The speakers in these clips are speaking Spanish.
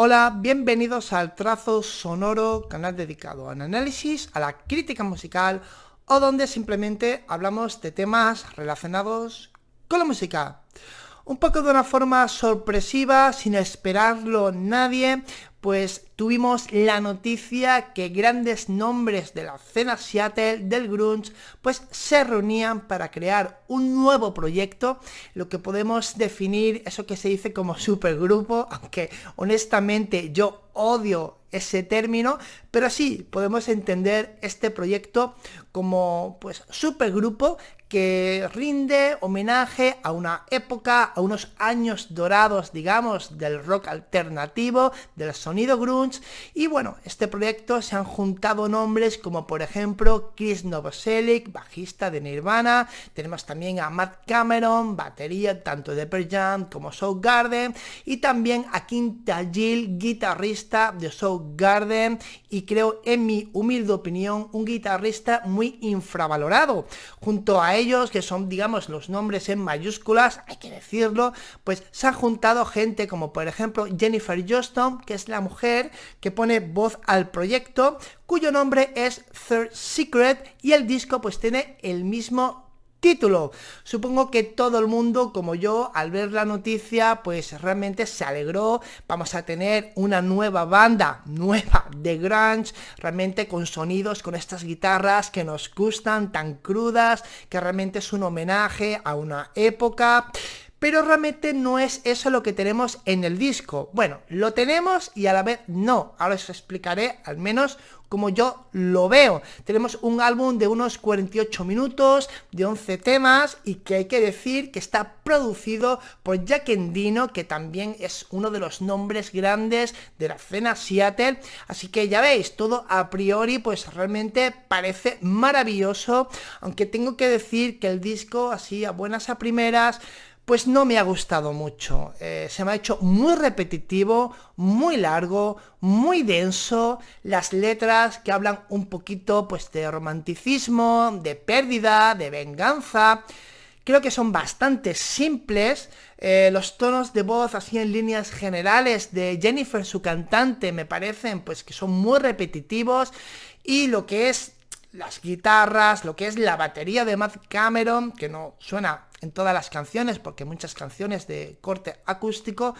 Hola, bienvenidos al Trazo Sonoro, canal dedicado al análisis, a la crítica musical o donde simplemente hablamos de temas relacionados con la música un poco de una forma sorpresiva, sin esperarlo nadie, pues tuvimos la noticia que grandes nombres de la cena Seattle del grunge pues se reunían para crear un nuevo proyecto, lo que podemos definir eso que se dice como supergrupo, aunque honestamente yo odio ese término, pero sí podemos entender este proyecto como pues supergrupo que rinde homenaje a una época, a unos años dorados, digamos, del rock alternativo, del sonido grunge, y bueno, este proyecto se han juntado nombres como por ejemplo Chris Novoselic, bajista de Nirvana, tenemos también a Matt Cameron, batería tanto de Pearl Jam como Garden y también a Quinta Gil, guitarrista de Garden y creo en mi humilde opinión, un guitarrista muy infravalorado, junto a ellos, que son, digamos, los nombres en mayúsculas, hay que decirlo, pues se han juntado gente como por ejemplo Jennifer Johnston, que es la mujer que pone voz al proyecto, cuyo nombre es Third Secret y el disco pues tiene el mismo título. Supongo que todo el mundo, como yo, al ver la noticia, pues realmente se alegró. Vamos a tener una nueva banda, nueva de grunge, realmente con sonidos, con estas guitarras que nos gustan, tan crudas, que realmente es un homenaje a una época. Pero realmente no es eso lo que tenemos en el disco. Bueno, lo tenemos y a la vez no. Ahora os explicaré al menos como yo lo veo. Tenemos un álbum de unos 48 minutos, de 11 temas y que hay que decir que está producido por Jack Endino, que también es uno de los nombres grandes de la escena Seattle. Así que ya veis, todo a priori pues realmente parece maravilloso, aunque tengo que decir que el disco así a buenas a primeras pues no me ha gustado mucho. Eh, se me ha hecho muy repetitivo, muy largo, muy denso. Las letras que hablan un poquito pues de romanticismo, de pérdida, de venganza. Creo que son bastante simples. Eh, los tonos de voz así en líneas generales de Jennifer, su cantante, me parecen pues que son muy repetitivos. Y lo que es las guitarras, lo que es la batería de Matt Cameron, que no suena en todas las canciones, porque muchas canciones de corte acústico,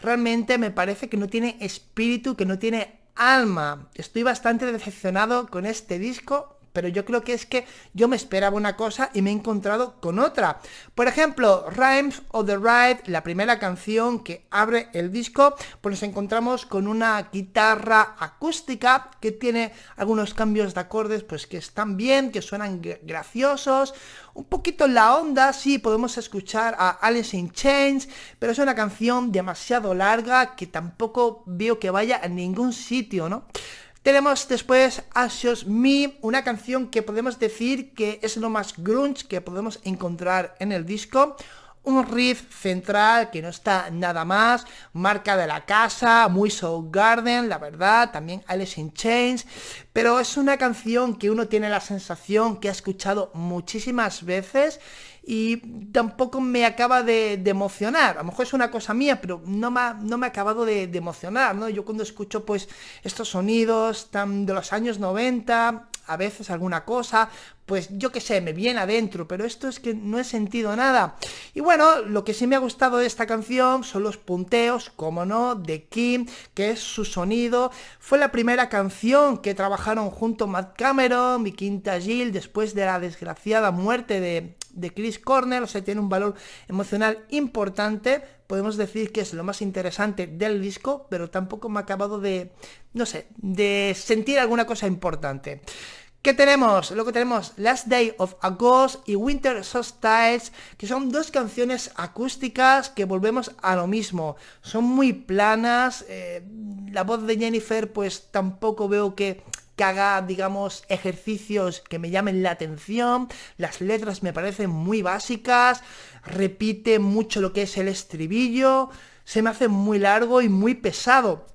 realmente me parece que no tiene espíritu, que no tiene alma. Estoy bastante decepcionado con este disco pero yo creo que es que yo me esperaba una cosa y me he encontrado con otra. Por ejemplo, Rhymes of the Ride, la primera canción que abre el disco, pues nos encontramos con una guitarra acústica que tiene algunos cambios de acordes pues que están bien, que suenan graciosos, un poquito la onda, sí, podemos escuchar a Alice in Chains, pero es una canción demasiado larga que tampoco veo que vaya a ningún sitio, ¿no? Tenemos después Asios Me, una canción que podemos decir que es lo más grunge que podemos encontrar en el disco. Un riff central que no está nada más, marca de la casa, muy Soul Garden, la verdad, también Alice in Chains, pero es una canción que uno tiene la sensación que ha escuchado muchísimas veces y tampoco me acaba de, emocionar. A lo mejor es una cosa mía, pero no me ha, no me acabado de, emocionar, ¿no? Yo cuando escucho pues estos sonidos tan de los años 90, a veces alguna cosa, pues yo qué sé, me viene adentro, pero esto es que no he sentido nada. Y bueno, lo que sí me ha gustado de esta canción son los punteos, como no, de Kim, que es su sonido. Fue la primera canción que trabajaron junto Matt Cameron y Quinta Gil después de la desgraciada muerte de de Chris Cornell, o sea, tiene un valor emocional importante, podemos decir que es lo más interesante del disco, pero tampoco me ha acabado de, no sé, de sentir alguna cosa importante. ¿Qué tenemos? Lo que tenemos, Last Day of August y Winter Solstice, que son dos canciones acústicas que volvemos a lo mismo. Son muy planas, eh, la voz de Jennifer pues tampoco veo que que haga, digamos, ejercicios que me llamen la atención, las letras me parecen muy básicas, repite mucho lo que es el estribillo, se me hace muy largo y muy pesado.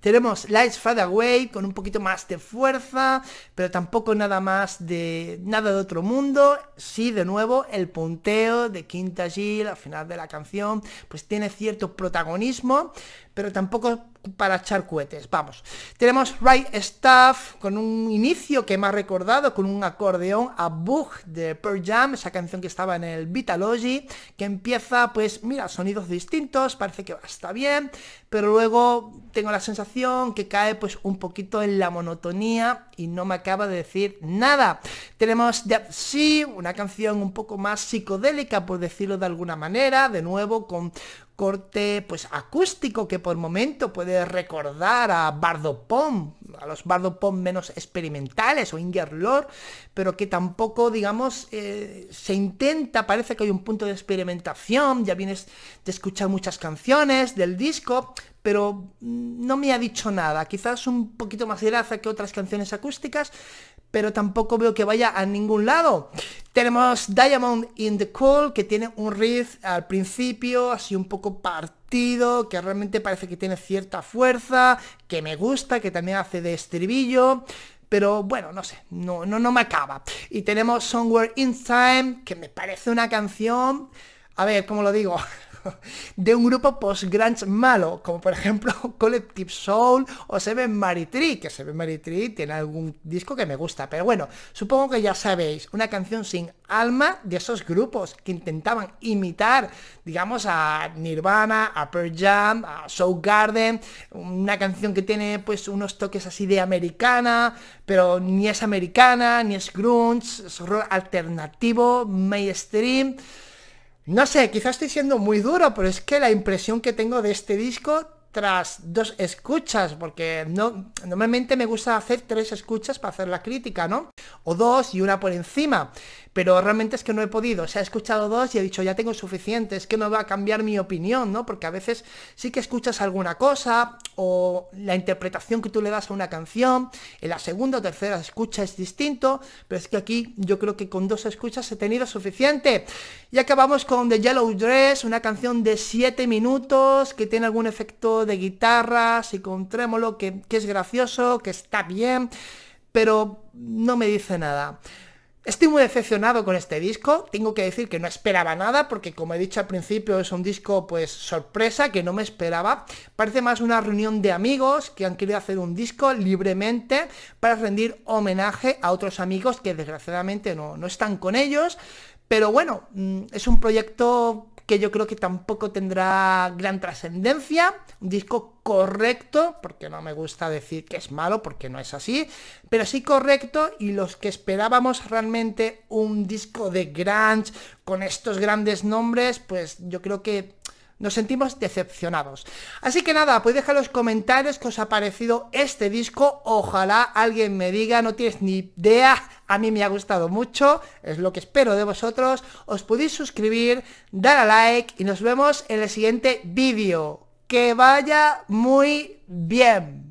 Tenemos Lights Fade Away con un poquito más de fuerza, pero tampoco nada más de nada de otro mundo. Sí, de nuevo, el punteo de Quinta Gil al final de la canción, pues tiene cierto protagonismo, pero tampoco para echar cohetes. Vamos. Tenemos Right Stuff con un inicio que me ha recordado con un acordeón a Bug de Pearl Jam, esa canción que estaba en el Vitalogy, que empieza, pues mira, sonidos distintos, parece que está bien, pero luego tengo la sensación que cae pues un poquito en la monotonía y no me acaba de decir nada. Tenemos Death Sea, una canción un poco más psicodélica, por decirlo de alguna manera, de nuevo con corte pues acústico que por momento puede recordar a Bardo Pom, a los Bardo Pom menos experimentales o Ingerlor, pero que tampoco, digamos, eh, se intenta, parece que hay un punto de experimentación, ya vienes de escuchar muchas canciones del disco, pero no me ha dicho nada, quizás un poquito más grasa que otras canciones acústicas, pero tampoco veo que vaya a ningún lado. Tenemos Diamond in the Cold, que tiene un riff al principio, así un poco partido, que realmente parece que tiene cierta fuerza, que me gusta, que también hace de estribillo. Pero bueno, no sé, no, no, no me acaba. Y tenemos Somewhere in Time, que me parece una canción... A ver, ¿cómo lo digo? de un grupo post-grunge malo, como por ejemplo Collective Soul o Seven Maritree, que Seven Maritree tiene algún disco que me gusta, pero bueno, supongo que ya sabéis, una canción sin alma de esos grupos que intentaban imitar, digamos, a Nirvana, a Pearl Jam, a Soul Garden, una canción que tiene pues unos toques así de americana, pero ni es americana, ni es grunge, es rock alternativo, mainstream, no sé, quizás estoy siendo muy duro, pero es que la impresión que tengo de este disco tras dos escuchas, porque no, normalmente me gusta hacer tres escuchas para hacer la crítica, ¿no? O dos y una por encima, pero realmente es que no he podido, Se ha he escuchado dos y he dicho, ya tengo suficiente, es que no va a cambiar mi opinión, ¿no? Porque a veces sí que escuchas alguna cosa o la interpretación que tú le das a una canción, en la segunda o tercera escucha es distinto, pero es que aquí yo creo que con dos escuchas he tenido suficiente. Y acabamos con The Yellow Dress, una canción de 7 minutos que tiene algún efecto de guitarras y con trémolo, que, es gracioso, que está bien, pero no me dice nada. Estoy muy decepcionado con este disco, tengo que decir que no esperaba nada, porque como he dicho al principio es un disco pues sorpresa, que no me esperaba. Parece más una reunión de amigos que han querido hacer un disco libremente para rendir homenaje a otros amigos que desgraciadamente no, no están con ellos. Pero bueno, mm, es un proyecto que yo creo que tampoco tendrá gran trascendencia. Un disco correcto, porque no me gusta decir que es malo, porque no es así, pero sí correcto y los que esperábamos realmente un disco de grunge con estos grandes nombres, pues yo creo que nos sentimos decepcionados. Así que nada, podéis pues dejar los comentarios que os ha parecido este disco. Ojalá alguien me diga, no tienes ni idea. A mí me ha gustado mucho, es lo que espero de vosotros. Os podéis suscribir, dar a like y nos vemos en el siguiente vídeo. Que vaya muy bien.